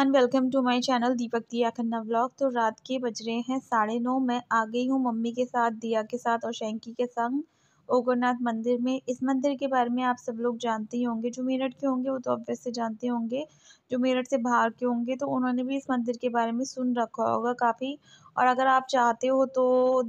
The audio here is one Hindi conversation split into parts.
Everyone welcome to my channel Deepak Diya Khanna blog तो रात के बज रहे हैं साढ़े नौ मैं आ गई हूँ मम्मी के साथ दिया के साथ और शैंकी के संग ओगरनाथ मंदिर में इस मंदिर के बारे में आप सब लोग जानते ही होंगे जो मेरठ के होंगे वो तो ऑब्वियस से जानते होंगे जो मेरठ से बाहर के होंगे तो उन्होंने भी इस मंदिर के बारे में सुन रखा होगा काफ़ी और अगर आप चाहते हो तो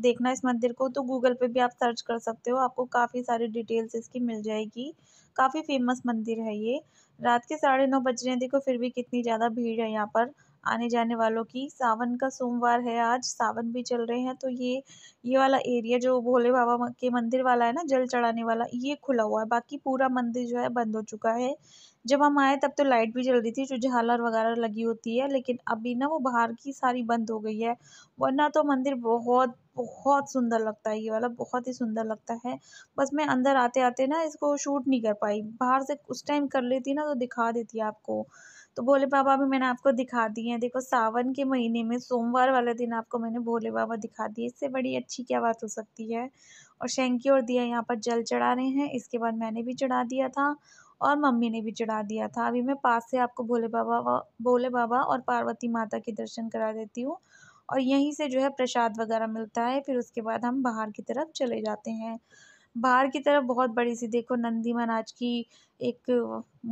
देखना इस मंदिर को तो गूगल पे भी आप सर्च कर सकते हो आपको काफ़ी सारी डिटेल्स इसकी मिल जाएगी काफ़ी फेमस मंदिर है ये रात के साढ़े नौ बज रहे हैं देखो फिर भी कितनी ज़्यादा भीड़ है यहाँ पर आने जाने वालों की सावन का सोमवार है आज सावन भी चल रहे हैं तो ये ये वाला एरिया जो भोले बाबा के मंदिर वाला है ना जल चढ़ाने वाला ये खुला हुआ है बाकी पूरा मंदिर जो है बंद हो चुका है जब हम आए तब तो लाइट भी जल रही थी जो झालर वगैरह लगी होती है लेकिन अभी ना वो बाहर की सारी बंद हो गई है वरना तो मंदिर बहुत बहुत सुंदर लगता है ये वाला बहुत ही सुंदर लगता है बस मैं अंदर आते आते ना इसको शूट नहीं कर पाई बाहर से उस टाइम कर लेती ना तो दिखा देती आपको तो भोले बाबा भी मैंने आपको दिखा दिए हैं देखो सावन के महीने में सोमवार वाला दिन आपको मैंने भोले बाबा दिखा दिए इससे बड़ी अच्छी क्या बात हो सकती है और शेंकी और दिया यहाँ पर जल चढ़ा रहे हैं इसके बाद मैंने भी चढ़ा दिया था और मम्मी ने भी चढ़ा दिया था अभी मैं पास से आपको भोले बाबा भोले बाबा और पार्वती माता के दर्शन करा देती हूँ और यहीं से जो है प्रसाद वगैरह मिलता है फिर उसके बाद हम बाहर की तरफ चले जाते हैं बाहर की तरफ बहुत बड़ी सी देखो नंदी महाराज की एक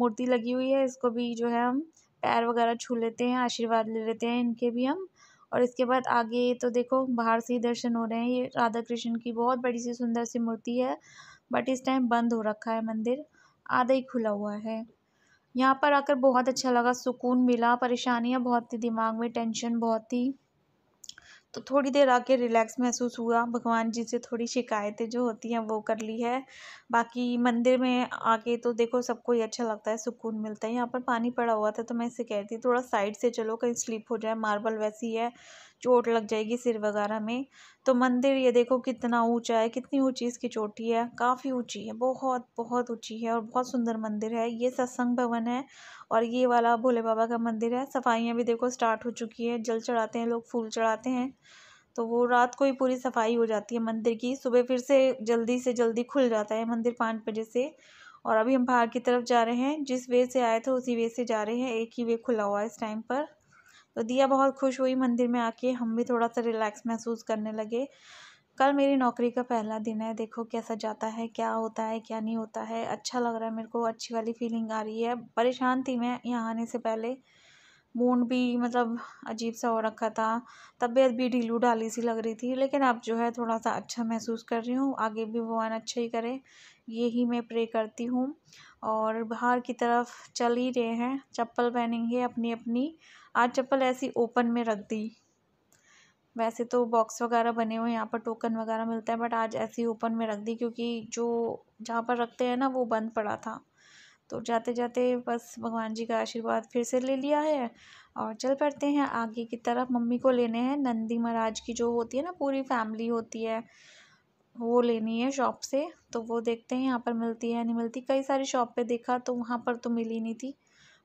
मूर्ति लगी हुई है इसको भी जो है हम पैर वगैरह छू लेते हैं आशीर्वाद ले लेते हैं इनके भी हम और इसके बाद आगे तो देखो बाहर से ही दर्शन हो रहे हैं ये राधा कृष्ण की बहुत बड़ी सी सुंदर सी मूर्ति है बट इस टाइम बंद हो रखा है मंदिर आधा ही खुला हुआ है यहाँ पर आकर बहुत अच्छा लगा सुकून मिला परेशानियाँ बहुत थी दिमाग में टेंशन बहुत थी तो थोड़ी देर आके रिलैक्स महसूस हुआ भगवान जी से थोड़ी शिकायतें जो होती हैं वो कर ली है बाकी मंदिर में आके तो देखो सबको ही अच्छा लगता है सुकून मिलता है यहाँ पर पानी पड़ा हुआ था तो मैं इसे कह रही थी थोड़ा साइड से चलो कहीं स्लिप हो जाए मार्बल वैसी है चोट लग जाएगी सिर वगैरह में तो मंदिर ये देखो कितना ऊंचा है कितनी ऊंची इसकी चोटी है काफ़ी ऊंची है बहुत बहुत ऊंची है और बहुत सुंदर मंदिर है ये सत्संग भवन है और ये वाला भोले बाबा का मंदिर है सफाइयाँ भी देखो स्टार्ट हो चुकी है जल चढ़ाते हैं लोग फूल चढ़ाते हैं तो वो रात को ही पूरी सफाई हो जाती है मंदिर की सुबह फिर से जल्दी से जल्दी खुल जाता है मंदिर पाँच बजे से और अभी हम बाहर की तरफ जा रहे हैं जिस वे से आए थे उसी वे से जा रहे हैं एक ही वे खुला हुआ है इस टाइम पर तो दिया बहुत खुश हुई मंदिर में आके हम भी थोड़ा सा रिलैक्स महसूस करने लगे कल मेरी नौकरी का पहला दिन है देखो कैसा जाता है क्या होता है क्या नहीं होता है अच्छा लग रहा है मेरे को अच्छी वाली फीलिंग आ रही है परेशान थी मैं यहाँ आने से पहले मूड भी मतलब अजीब सा हो रखा था तबीयत भी ढीलू ढाली सी लग रही थी लेकिन अब जो है थोड़ा सा अच्छा महसूस कर रही हूँ आगे भी भगवान अच्छा ही करे ही मैं प्रे करती हूँ और बाहर की तरफ चल ही रहे हैं चप्पल पहनेंगे अपनी अपनी आज चप्पल ऐसी ओपन में रख दी वैसे तो बॉक्स वगैरह बने हुए यहाँ पर टोकन वगैरह मिलता है बट आज ऐसी ओपन में रख दी क्योंकि जो जहाँ पर रखते हैं ना वो बंद पड़ा था तो जाते जाते बस भगवान जी का आशीर्वाद फिर से ले लिया है और चल पड़ते हैं आगे की तरफ मम्मी को लेने हैं नंदी महाराज की जो होती है ना पूरी फैमिली होती है वो लेनी है शॉप से तो वो देखते हैं यहाँ पर मिलती है नहीं मिलती कई सारी शॉप पे देखा तो वहाँ पर तो मिली नहीं थी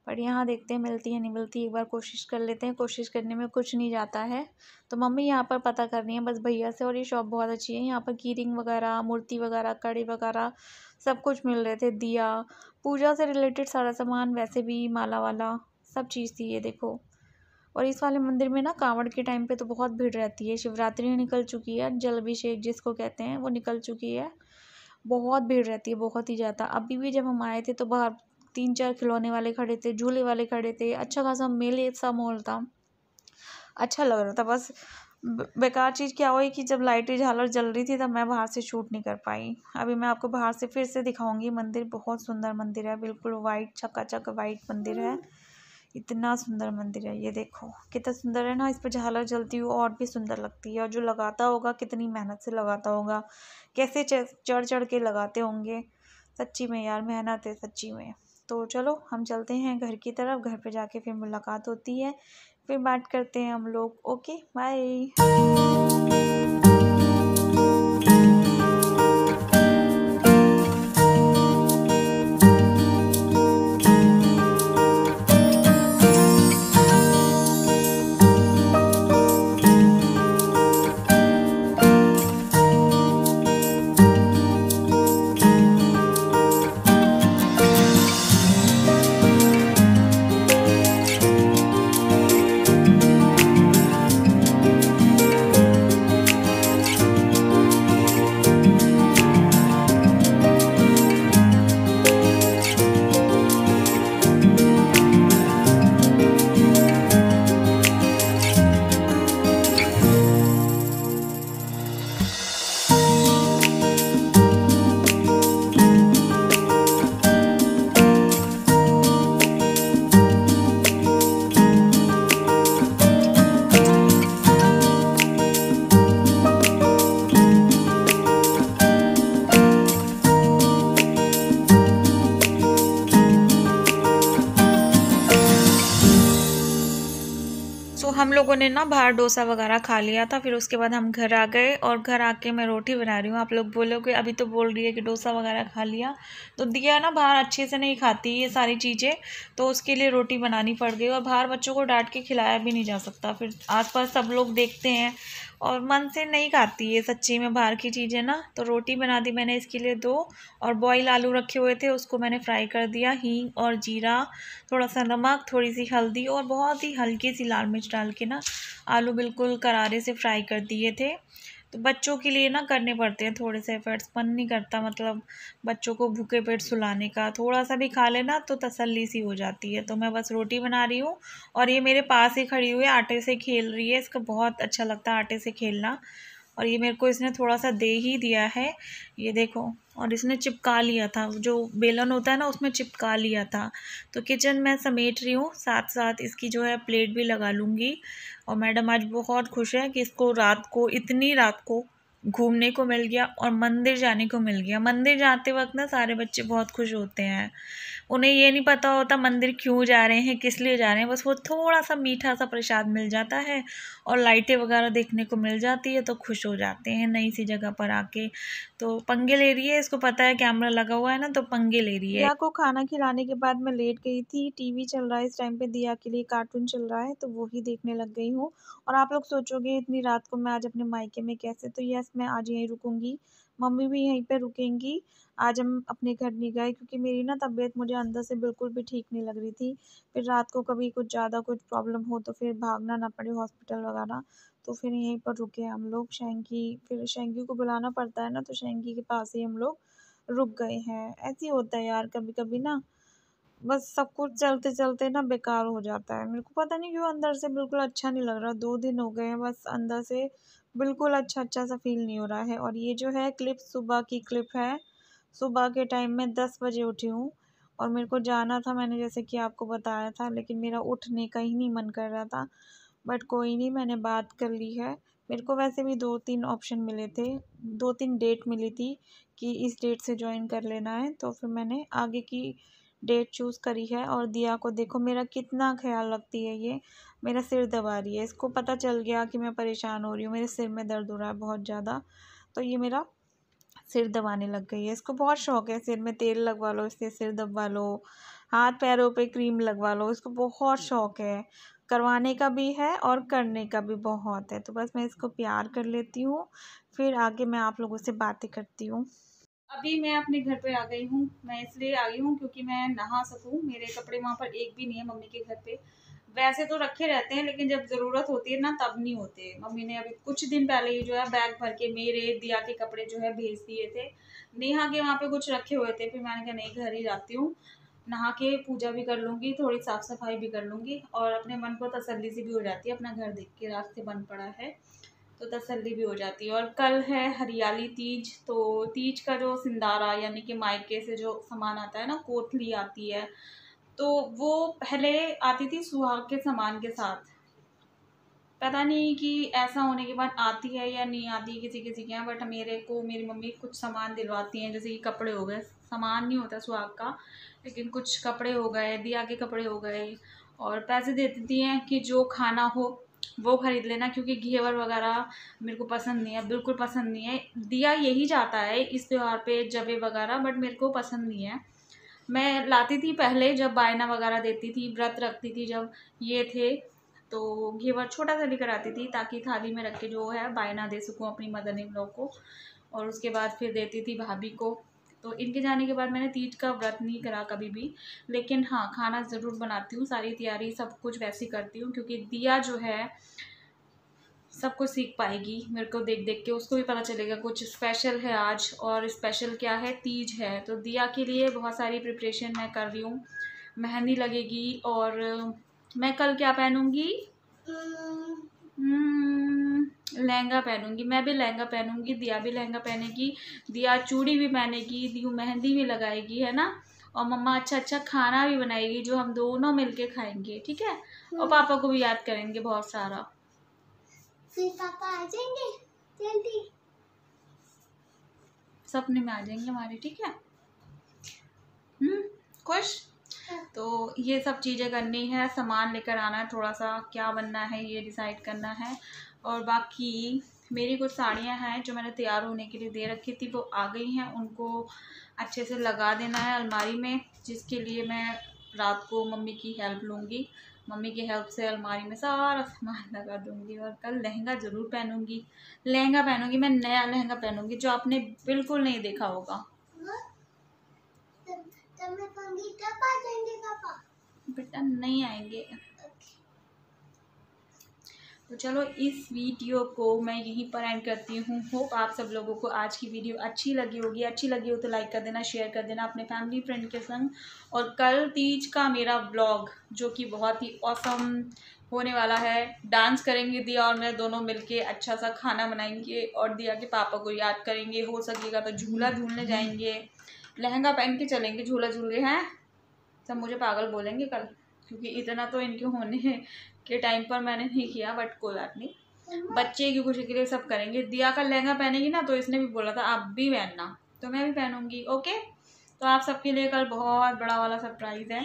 पर यहाँ देखते हैं मिलती है नहीं मिलती एक बार कोशिश कर लेते हैं कोशिश करने में कुछ नहीं जाता है तो मम्मी यहाँ पर पता करनी है बस भैया से और ये शॉप बहुत अच्छी है यहाँ पर की रिंग वगैरह मूर्ति वगैरह कड़ी वगैरह सब कुछ मिल रहे थे दिया पूजा से रिलेटेड सारा सामान वैसे भी माला वाला सब चीज़ थी ये देखो और इस वाले मंदिर में ना कांवड़ के टाइम पर तो बहुत भीड़ रहती है शिवरात्रि निकल चुकी है अभिषेक जिसको कहते हैं वो निकल चुकी है बहुत भीड़ रहती है बहुत ही ज़्यादा अभी भी जब हम आए थे तो बाहर तीन चार खिलौने वाले खड़े थे झूले वाले खड़े थे अच्छा खासा मेले सा माहौल था अच्छा लग रहा था बस बेकार चीज़ क्या हुई कि जब लाइटें झालर जल रही थी तब मैं बाहर से शूट नहीं कर पाई अभी मैं आपको बाहर से फिर से दिखाऊंगी मंदिर बहुत सुंदर मंदिर है बिल्कुल वाइट छक्का वाइट मंदिर है इतना सुंदर मंदिर है ये देखो कितना सुंदर है ना इस पर झालर जलती हुई और भी सुंदर लगती है और जो लगाता होगा कितनी मेहनत से लगाता होगा कैसे चढ़ चढ़ के लगाते होंगे सच्ची में यार मेहनत है सच्ची में तो चलो हम चलते हैं घर की तरफ घर पे जाके फिर मुलाकात होती है फिर बात करते हैं हम लोग ओके बाय लोगों ने ना बाहर डोसा वगैरह खा लिया था फिर उसके बाद हम घर आ गए और घर आके मैं रोटी बना रही हूँ आप लोग बोलोगे अभी तो बोल रही है कि डोसा वगैरह खा लिया तो दिया ना बाहर अच्छे से नहीं खाती ये सारी चीज़ें तो उसके लिए रोटी बनानी पड़ गई और बाहर बच्चों को डांट के खिलाया भी नहीं जा सकता फिर आस सब लोग देखते हैं और मन से नहीं खाती ये सच्ची में बाहर की चीज़ें ना तो रोटी बना दी मैंने इसके लिए दो और बॉयल आलू रखे हुए थे उसको मैंने फ्राई कर दिया हींग और जीरा थोड़ा सा नमक थोड़ी सी हल्दी और बहुत ही हल्की सी लाल मिर्च डाल के ना आलू बिल्कुल करारे से फ्राई कर दिए थे तो बच्चों के लिए ना करने पड़ते हैं थोड़े से एफर्ट्स मन नहीं करता मतलब बच्चों को भूखे पेट सुलाने का थोड़ा सा भी खा लेना तो तसल्ली सी हो जाती है तो मैं बस रोटी बना रही हूँ और ये मेरे पास ही खड़ी हुई है आटे से खेल रही है इसका बहुत अच्छा लगता है आटे से खेलना और ये मेरे को इसने थोड़ा सा दे ही दिया है ये देखो और इसने चिपका लिया था जो बेलन होता है ना उसमें चिपका लिया था तो किचन मैं समेट रही हूँ साथ साथ इसकी जो है प्लेट भी लगा लूँगी और मैडम आज बहुत खुश है कि इसको रात को इतनी रात को घूमने को मिल गया और मंदिर जाने को मिल गया मंदिर जाते वक्त ना सारे बच्चे बहुत खुश होते हैं उन्हें ये नहीं पता होता मंदिर क्यों जा रहे हैं किस लिए जा रहे हैं बस वो थोड़ा सा मीठा सा प्रसाद मिल जाता है और लाइटें वगैरह देखने को मिल जाती है तो खुश हो जाते हैं नई सी जगह पर आके तो पंगे ले रही है इसको पता है कैमरा लगा हुआ है ना तो पंगे ले रही है दिया को खाना खिलाने के बाद मैं लेट गई थी टीवी चल रहा है इस टाइम पे दिया के लिए कार्टून चल रहा है तो वो ही देखने लग गई हूँ और आप लोग सोचोगे इतनी रात को मैं आज अपने मायके में कैसे तो यस मैं आज यहीं रुकूंगी मम्मी भी यहीं पे रुकेंगी आज हम अपने घर नहीं गए क्योंकि मेरी ना तबीयत मुझे अंदर से बिल्कुल भी ठीक नहीं लग रही थी फिर रात को कभी कुछ ज़्यादा कुछ प्रॉब्लम हो तो फिर भागना ना पड़े हॉस्पिटल वगैरह तो फिर यहीं पर रुके हम लोग शेंकी फिर शेंगी को बुलाना पड़ता है ना तो शेंगी के पास ही हम लोग रुक गए हैं ऐसे ही होता है यार कभी कभी ना बस सब कुछ चलते चलते ना बेकार हो जाता है मेरे को पता नहीं क्यों अंदर से बिल्कुल अच्छा नहीं लग रहा दो दिन हो गए हैं बस अंदर से बिल्कुल अच्छा अच्छा सा फील नहीं हो रहा है और ये जो है क्लिप सुबह की क्लिप है सुबह के टाइम में दस बजे उठी हूँ और मेरे को जाना था मैंने जैसे कि आपको बताया था लेकिन मेरा उठने का ही नहीं मन कर रहा था बट कोई नहीं मैंने बात कर ली है मेरे को वैसे भी दो तीन ऑप्शन मिले थे दो तीन डेट मिली थी कि इस डेट से ज्वाइन कर लेना है तो फिर मैंने आगे की डेट चूज़ करी है और दिया को देखो मेरा कितना ख्याल रखती है ये मेरा सिर दबा रही है इसको पता चल गया कि मैं परेशान हो रही हूँ मेरे सिर में दर्द हो रहा है बहुत ज़्यादा तो ये मेरा सिर दबाने लग गई है इसको बहुत शौक है सिर में तेल लगवा लो इससे सिर दबवा लो हाथ पैरों पे क्रीम लगवा लो इसको बहुत शौक है करवाने का भी है और करने का भी बहुत है तो बस मैं इसको प्यार कर लेती हूँ फिर आगे मैं आप लोगों से बातें करती हूँ अभी मैं अपने घर पे आ गई हूँ मैं इसलिए आ गई हूँ क्योंकि मैं नहा सकूँ मेरे कपड़े वहाँ पर एक भी नहीं है मम्मी के घर पे वैसे तो रखे रहते हैं लेकिन जब ज़रूरत होती है ना तब नहीं होते मम्मी ने अभी कुछ दिन पहले ही जो है बैग भर के मेरे दिया के कपड़े जो है भेज दिए थे नेहा के वहाँ पे कुछ रखे हुए थे फिर मैंने कहा नहीं घर ही जाती हूँ नहा के पूजा भी कर लूँगी थोड़ी साफ़ सफाई भी कर लूँगी और अपने मन को तसली सी भी हो जाती है अपना घर देख के रास्ते बन पड़ा है तो तसली भी हो जाती है और कल है हरियाली तीज तो तीज का जो सिंदारा यानी कि मायके से जो सामान आता है ना कोथली आती है तो वो पहले आती थी सुहाग के सामान के साथ पता नहीं कि ऐसा होने के बाद आती है या नहीं आती किसी किसी के यहाँ बट मेरे को मेरी मम्मी कुछ सामान दिलवाती हैं जैसे कि कपड़े हो गए सामान नहीं होता सुहाग का लेकिन कुछ कपड़े हो गए दिया के कपड़े हो गए और पैसे दे देती हैं कि जो खाना हो वो ख़रीद लेना क्योंकि घेवर वगैरह मेरे को पसंद नहीं है बिल्कुल पसंद नहीं है दिया यही जाता है इस त्यौहार पे जबे वगैरह बट मेरे को पसंद नहीं है मैं लाती थी पहले जब बायना वगैरह देती थी व्रत रखती थी जब ये थे तो घेवर छोटा सा लेकर आती थी ताकि थाली में रख के जो है बायना दे सकूँ अपनी मदर इन लोग को और उसके बाद फिर देती थी भाभी को तो इनके जाने के बाद मैंने तीज का व्रत नहीं करा कभी भी लेकिन हाँ खाना ज़रूर बनाती हूँ सारी तैयारी सब कुछ वैसी करती हूँ क्योंकि दिया जो है सब कुछ सीख पाएगी मेरे को देख देख के उसको भी पता चलेगा कुछ स्पेशल है आज और स्पेशल क्या है तीज है तो दिया के लिए बहुत सारी प्रिपरेशन मैं कर रही हूँ मेहंदी लगेगी और मैं कल क्या पहनूँगी हम्म, लहंगा पहनूँगी मैं भी लहंगा पहनूँगी दिया भी लहंगा पहनेगी दिया चूड़ी भी पहनेगी दियो मेहंदी भी लगाएगी है ना और मम्मा अच्छा अच्छा खाना भी बनाएगी जो हम दोनों मिलके खाएंगे ठीक है और हम्म। पापा को भी याद करेंगे बहुत सारा फिर पापा आ जाएंगे जल्दी सपने में आ जाएंगे हमारे ठीक है हम्म, खुश हाँ। तो ये सब चीज़ें करनी है सामान लेकर आना है थोड़ा सा क्या बनना है ये डिसाइड करना है और बाकी मेरी कुछ साड़ियाँ हैं जो मैंने तैयार होने के लिए दे रखी थी वो आ गई हैं उनको अच्छे से लगा देना है अलमारी में जिसके लिए मैं रात को मम्मी की हेल्प लूँगी मम्मी की हेल्प से अलमारी में सारा सामान लगा दूंगी और कल लहंगा ज़रूर पहनूंगी लहंगा पहनूंगी मैं नया लहंगा पहनूंगी जो आपने बिल्कुल नहीं देखा होगा बेटा नहीं आएंगे तो चलो इस वीडियो को मैं यहीं पर एंड करती हूँ होप आप सब लोगों को आज की वीडियो अच्छी लगी होगी अच्छी लगी हो तो लाइक कर देना शेयर कर देना अपने फैमिली फ्रेंड के संग और कल तीज का मेरा ब्लॉग जो कि बहुत ही औसम होने वाला है डांस करेंगे दिया और मैं दोनों मिलके अच्छा सा खाना बनाएंगे और दिया के पापा को याद करेंगे हो सकेगा तो झूला झूलने जाएंगे लहंगा पहन के चलेंगे झूला झूले हैं सब मुझे पागल बोलेंगे कल क्योंकि इतना तो इनके होने के टाइम पर मैंने नहीं किया बट कोई बात नहीं बच्चे की खुशी के लिए सब करेंगे दिया का लहंगा पहनेगी ना तो इसने भी बोला था आप भी पहनना तो मैं भी पहनूंगी ओके तो आप सबके लिए कल बहुत बड़ा वाला सरप्राइज़ है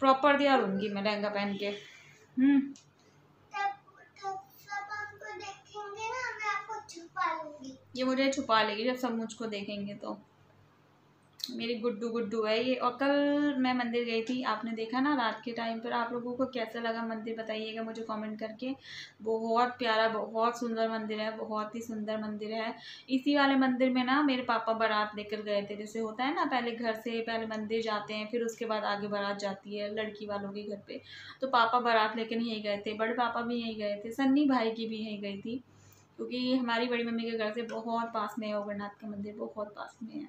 प्रॉपर दिया लूंगी मैं लहंगा पहन के हम्म ये मुझे छुपा लेगी जब सब मुझको देखेंगे तो मेरी गुड्डू गुड्डू है ये और कल मैं मंदिर गई थी आपने देखा ना रात के टाइम पर आप लोगों को कैसा लगा मंदिर बताइएगा मुझे कमेंट करके बहुत प्यारा बहुत सुंदर मंदिर है बहुत ही सुंदर मंदिर है इसी वाले मंदिर में ना मेरे पापा बारात लेकर गए थे जैसे होता है ना पहले घर से पहले मंदिर जाते हैं फिर उसके बाद आगे बारात जाती है लड़की वालों के घर पर तो पापा बारात लेकर यहीं गए थे बड़े पापा भी यहीं गए थे सन्नी भाई की भी यहीं गई थी क्योंकि हमारी बड़ी मम्मी के घर से बहुत पास में है ओगरनाथ का मंदिर बहुत पास में है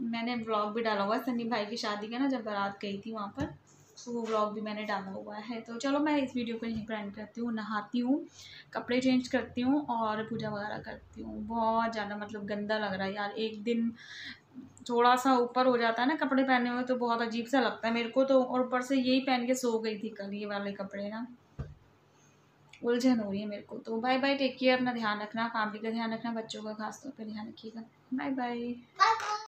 मैंने ब्लॉग भी डाला हुआ है सनी भाई की शादी का ना जब बारात गई थी वहाँ पर तो वो ब्लॉग भी मैंने डाला हुआ है तो चलो मैं इस वीडियो को यहीं पर एंड करती हूँ नहाती हूँ कपड़े चेंज करती हूँ और पूजा वगैरह करती हूँ बहुत ज़्यादा मतलब गंदा लग रहा है यार एक दिन थोड़ा सा ऊपर हो जाता है ना कपड़े पहने हुए तो बहुत अजीब सा लगता है मेरे को तो और ऊपर से यही पहन के सो गई थी कल ये वाले कपड़े ना उलझन हो रही है मेरे को तो बाय बाय टेक केयर अपना ध्यान रखना फैमिली का ध्यान रखना बच्चों का खासतौर पर ध्यान रखिएगा बाय बाय